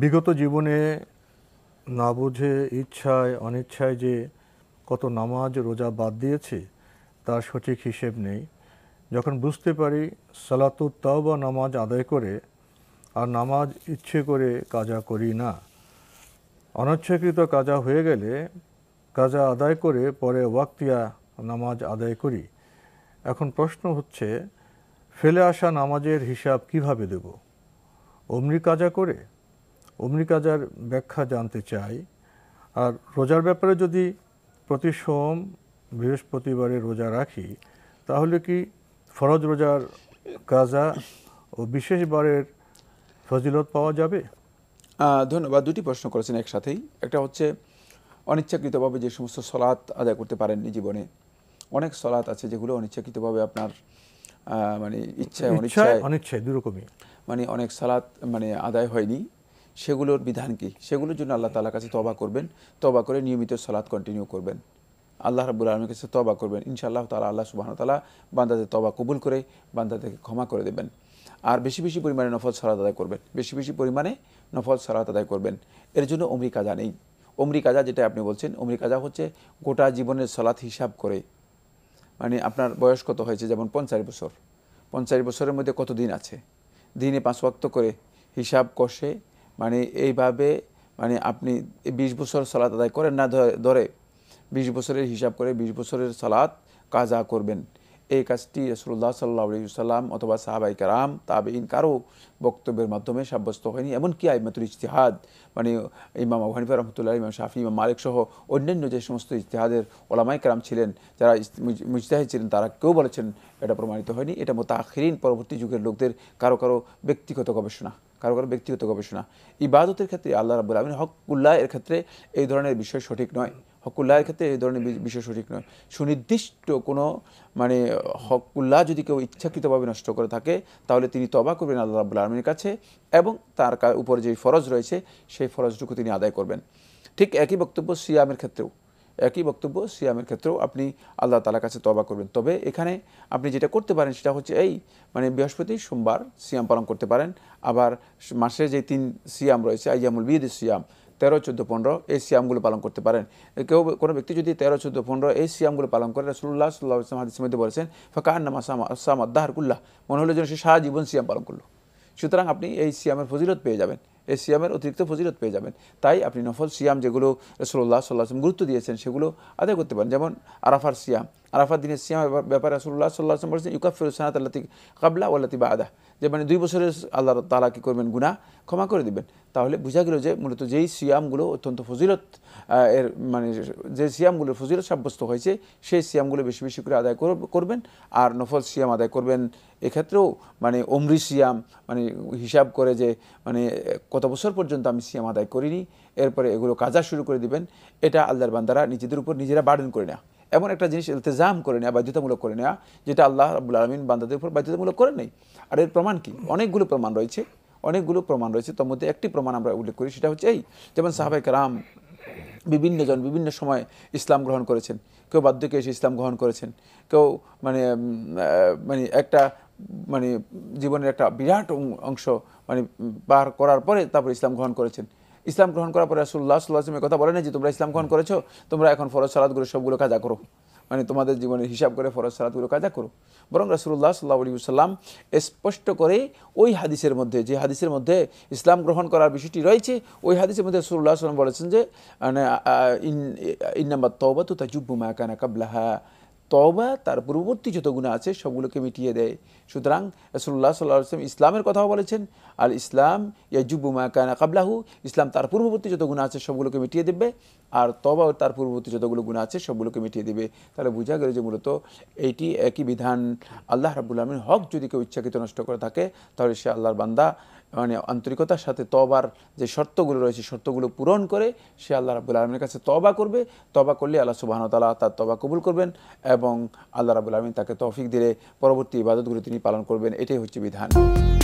বিগত জীবনে না বুঝে ইচ্ছায় অনিচ্ছায় যে কত নামাজ রোজা বাদ দিয়েছে তার সঠিক হিসেব নেই যখন বুঝতে পারি সালাতু তাওবা নামাজ আদায় করে আর নামাজ ইচ্ছে করে কাজা করি না অনিচ্ছাকৃত কাজা হয়ে গেলে কাজা আদায় করে পরে ওয়াক্তিয়া নামাজ আদায় করি এখন প্রশ্ন হচ্ছে ফেলে আসা নামাজের হিসাব কিভাবে দেব অমনি কাজা করে অগ্নিকাজার ব্যাখ্যা জানতে চাই আর রোজার ব্যাপারে যদি প্রতি সোম বৃহস্পতিবারে রোজা রাখি তাহলে কি ফরজ রোজার কাজা ও বিশেষবারের ফজিলত পাওয়া যাবে ধন্যবাদ দুটি প্রশ্ন করেছেন একসাথেই একটা হচ্ছে অনিচ্ছাকৃতভাবে যে সমস্ত সলাত আদায় করতে পারেননি জীবনে অনেক সলাত আছে যেগুলো অনিচ্ছাকৃতভাবে আপনার মানে ইচ্ছায় অনিচ্ছায় অনিচ্ছায় দুরকমই মানে অনেক সালাত মানে আদায় হয়নি সেগুলোর বিধান কী সেগুলোর জন্য আল্লাহ তালার কাছে তবা করবেন তবা করে নিয়মিত সলাৎ কন্টিনিউ করবেন আল্লাহ রাবুল আলমীর কাছে তবা করবেন ইনশাআল্লাহ তালা আল্লাহ সুবাহন তালা বান্দাদের তবা কবুল করে বান্দাদেরকে ক্ষমা করে দেবেন আর বেশি বেশি পরিমাণে নফল সরাত আদায় করবেন বেশি বেশি পরিমাণে নফল সরাত আদায় করবেন এর জন্য অমরি কাজা নেই অমরি কাজা যেটা আপনি বলছেন অমরি কাজা হচ্ছে গোটা জীবনের সলাৎ হিসাব করে মানে আপনার বয়স কত হয়েছে যেমন পঞ্চাশ বছর পঞ্চাশ বছরের মধ্যে কত দিন আছে দিনে পাঁচ ওয়াক্ত করে হিসাব কষে মানে এইভাবে মানে আপনি বিশ বছর সালাত আদায় করেন না ধরে বিশ বছরের হিসাব করে বিশ বছরের সালাত কাজা করবেন এই কাজটি রসুল্লাহ সাল্লা সাল্লাম অথবা সাহাবাই কারাম তাবেইন কারো বক্তব্যের মাধ্যমে সাব্যস্ত হয়নি এমনকি আইমাতুল ইজতিহাদ মানে ইমাম আহানিফা রহমতুল্লাহ ইমাম শাফি ইমাম মালিক সহ অন্যান্য যে সমস্ত ইতিহাদের ওলামাই কারাম ছিলেন যারা মুজতাহিদ ছিলেন তারা কেউ বলেছেন এটা প্রমাণিত হয়নি এটা মোতাখিরিন পরবর্তী যুগের লোকদের কারো কারো ব্যক্তিগত গবেষণা কারো কারো ব্যক্তিগত গবেষণা ইবাদতের ক্ষেত্রে আল্লাহ রাবুল আলমিন হকুল্লাহ এর ক্ষেত্রে এই ধরনের বিষয় সঠিক নয় হকুল্লাহের ক্ষেত্রে এই ধরনের বিষয় সঠিক নয় সুনির্দিষ্ট কোনো মানে হকুল্লাহ যদি কেউ ইচ্ছাকৃতভাবে নষ্ট করে থাকে তাহলে তিনি তবা করবেন আল্লাহ রাবুল আলমীর কাছে এবং তার উপর যে ফরজ রয়েছে সেই ফরজটুকু তিনি আদায় করবেন ঠিক একই বক্তব্য সিয়ামের ক্ষেত্রেও একই বক্তব্য সিয়ামের ক্ষেত্রেও আপনি আল্লাহ তালার কাছে তবা করবেন তবে এখানে আপনি যেটা করতে পারেন সেটা হচ্ছে এই মানে বৃহস্পতি সোমবার সিয়াম পালন করতে পারেন আবার মাসে যে তিন সিয়াম রয়েছে আইয়ামুল বিদ সিয়াম তেরো চোদ্দো পনেরো এই সিয়ামগুলো পালন করতে পারেন কেউ কোনো ব্যক্তি যদি তেরো চোদ্দো পনেরো এই সিয়ামগুলো পালন করে রসুল্লাহ সাল্লাহ ইসলাম হাদিস মধ্যে বলেছেন ফাঁকা নামা সামাদ্দাহারকুল্লাহ মনে হলো যেন সে সারা জীবন সিয়াম পালন করলো সুতরাং আপনি এই সিয়ামের ফজিলত পেয়ে যাবেন এই সিয়ামের অতিরিক্ত ফজিলত পেয়ে যাবেন তাই আপনি নফল সিয়াম যেগুলো রসল্লাহ সাল্লাহ গুরুত্ব দিয়েছেন সেগুলো আদায় করতে পারেন যেমন আরাফার সিয়াম আরাফার দিনের সিয়াম ব্যাপারে রাসুল্লাহ সাল্লাহ আসলাম বলেছেন ইউকাফির সানাত আল্লাহ কাবলা আল্লাহ বা আদা যে মানে দুই বছরের আল্লাহ তালা কী করবেন গুণা ক্ষমা করে দিবেন তাহলে বোঝা গেল যে মূলত যেই সিয়ামগুলো অত্যন্ত ফজিলত এর মানে যে সিয়ামগুলোর ফজিলত সাব্যস্ত হয়েছে সেই সিয়ামগুলো বেশি বেশি করে আদায় করবেন আর নফল সিয়াম আদায় করবেন এক্ষেত্রেও মানে অমরি সিয়াম মানে হিসাব করে যে মানে কত বছর পর্যন্ত আমি সিয়াম আদায় করিনি এরপরে এগুলো কাজা শুরু করে দিবেন এটা আল্লাহর বান্দারা নিজেদের উপর নিজেরা বার্ডেন করে না এমন একটা জিনিস ইলতেজাম করে নেওয়া বাধ্যতামূলক করে নেওয়া যেটা আল্লাহ রাবুল আলমিন বান্দাদের উপর বাধ্যতামূলক করে নেই আর এর প্রমাণ কি অনেকগুলো প্রমাণ রয়েছে অনেকগুলো প্রমাণ রয়েছে তোর মধ্যে একটি প্রমাণ আমরা উল্লেখ করি সেটা হচ্ছে এই যেমন সাহাবাহিক রাম বিভিন্নজন বিভিন্ন সময় ইসলাম গ্রহণ করেছেন কেউ বাধ্যকে এসে ইসলাম গ্রহণ করেছেন কেউ মানে মানে একটা মানে জীবনের একটা বিরাট অংশ মানে পার করার পরে তারপর ইসলাম গ্রহণ করেছেন ইসলাম গ্রহণ করার পরে রাসুল্লাহ সাল্লাহামের কথা বলে না যে তোমরা ইসলাম গ্রহণ করেছো তোমরা এখন ফরজ সালাদগুলো সবগুলো কাজা করো মানে তোমাদের জীবনের হিসাব করে ফরজ সালাদগুলো কাজা করো বরং রাসুল্লাহ সাল্লাহ আলী সাল্লাম স্পষ্ট করে ওই হাদিসের মধ্যে যে হাদিসের মধ্যে ইসলাম গ্রহণ করার বিষয়টি রয়েছে ওই হাদিসের মধ্যে রসুল্লাহ সাল্লাম বলেছেন যে মানে ইন নাম্বার তবা তো তা জুব্বু মায়াকানা কাবলাহা তওবা তার পূর্ববর্তী যত গুণা আছে সবগুলোকে মিটিয়ে দেয় সুতরাং রসুল্লাহ সাল্লাহ আসলাম ইসলামের কথাও বলেছেন আর ইসলাম ইয়াজুবুমা কানা কাবলাহু ইসলাম তার পূর্ববর্তী যত গুণা আছে সবগুলোকে মিটিয়ে দেবে আর তবা তার পূর্ববর্তী যতগুলো গুণা আছে সবগুলোকে মিটিয়ে দেবে তাহলে বোঝা গেল যে মূলত এইটি একই বিধান আল্লাহ রাবুল হক যদি কেউ ইচ্ছাকৃত নষ্ট করে থাকে তাহলে সে আল্লাহর বান্দা মানে আন্তরিকতার সাথে তবার যে শর্তগুলো রয়েছে শর্তগুলো পূরণ করে সে আল্লাহ রাবুল আলমীর কাছে তবা করবে তবা করলে আল্লাহ সুবাহনতালা তার তবা কবুল করবেন এবং আল্লাহ রাবুল আলমী তাকে তৌফিক দিলে পরবর্তী ইবাদতগুলো তিনি পালন করবেন এটাই হচ্ছে বিধান